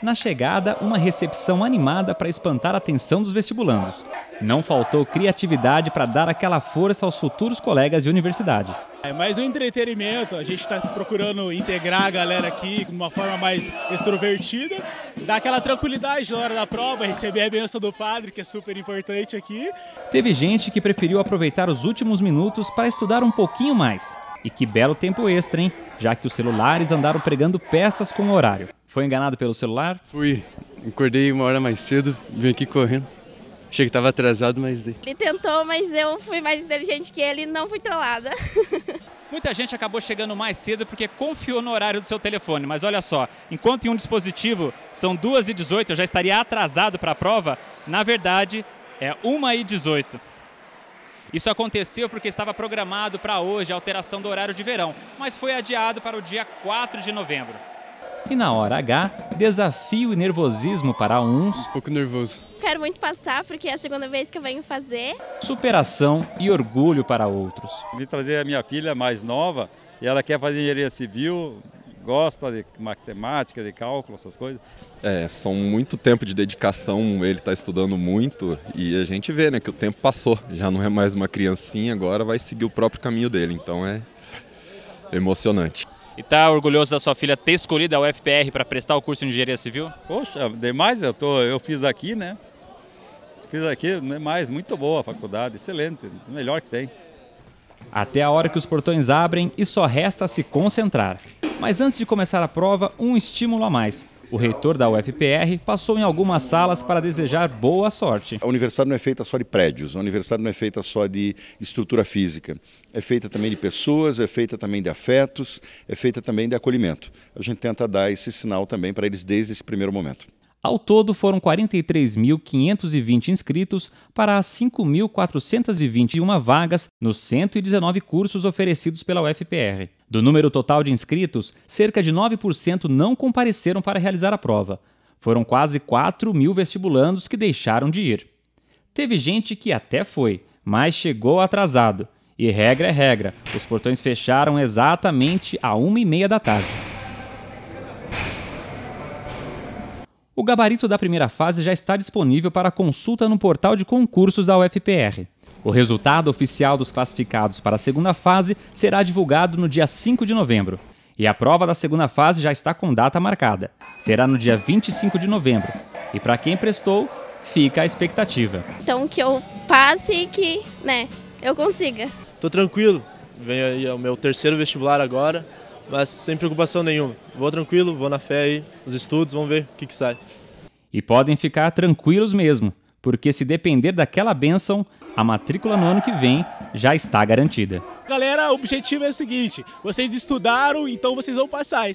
Na chegada, uma recepção animada para espantar a atenção dos vestibulandos. Não faltou criatividade para dar aquela força aos futuros colegas de universidade. É mais um entretenimento, a gente está procurando integrar a galera aqui de uma forma mais extrovertida, dar aquela tranquilidade na hora da prova, receber a benção do padre, que é super importante aqui. Teve gente que preferiu aproveitar os últimos minutos para estudar um pouquinho mais. E que belo tempo extra, hein? Já que os celulares andaram pregando peças com o horário. Foi enganado pelo celular? Fui. Acordei uma hora mais cedo, vim aqui correndo. Achei que estava atrasado, mas dei. Ele tentou, mas eu fui mais inteligente que ele e não fui trollada. Muita gente acabou chegando mais cedo porque confiou no horário do seu telefone. Mas olha só, enquanto em um dispositivo são 2h18, eu já estaria atrasado para a prova, na verdade é 1h18. Isso aconteceu porque estava programado para hoje a alteração do horário de verão, mas foi adiado para o dia 4 de novembro. E na hora H, desafio e nervosismo para uns. Um pouco nervoso. Quero muito passar porque é a segunda vez que eu venho fazer. Superação e orgulho para outros. Vim trazer a minha filha mais nova e ela quer fazer engenharia civil, gosta de matemática, de cálculo, essas coisas. É, são muito tempo de dedicação, ele está estudando muito e a gente vê né, que o tempo passou. Já não é mais uma criancinha, agora vai seguir o próprio caminho dele, então é emocionante. E tá orgulhoso da sua filha ter escolhido a UFPR para prestar o curso de engenharia civil? Poxa, demais, eu, tô, eu fiz aqui, né? Fiz aqui, demais, né, muito boa a faculdade, excelente, melhor que tem. Até a hora que os portões abrem e só resta se concentrar. Mas antes de começar a prova, um estímulo a mais o reitor da UFPR passou em algumas salas para desejar boa sorte. A universidade não é feita só de prédios, a universidade não é feita só de estrutura física. É feita também de pessoas, é feita também de afetos, é feita também de acolhimento. A gente tenta dar esse sinal também para eles desde esse primeiro momento. Ao todo, foram 43.520 inscritos para as 5.421 vagas nos 119 cursos oferecidos pela UFPR. Do número total de inscritos, cerca de 9% não compareceram para realizar a prova. Foram quase 4 mil vestibulandos que deixaram de ir. Teve gente que até foi, mas chegou atrasado. E regra é regra, os portões fecharam exatamente a uma e meia da tarde. O gabarito da primeira fase já está disponível para consulta no portal de concursos da UFPR. O resultado oficial dos classificados para a segunda fase será divulgado no dia 5 de novembro. E a prova da segunda fase já está com data marcada. Será no dia 25 de novembro. E para quem prestou, fica a expectativa. Então que eu passe e que, né, eu consiga. Tô tranquilo. Vem aí ao o meu terceiro vestibular agora mas sem preocupação nenhuma. Vou tranquilo, vou na fé aí, os estudos, vamos ver o que, que sai. E podem ficar tranquilos mesmo, porque se depender daquela bênção, a matrícula no ano que vem já está garantida. Galera, o objetivo é o seguinte: vocês estudaram, então vocês vão passar.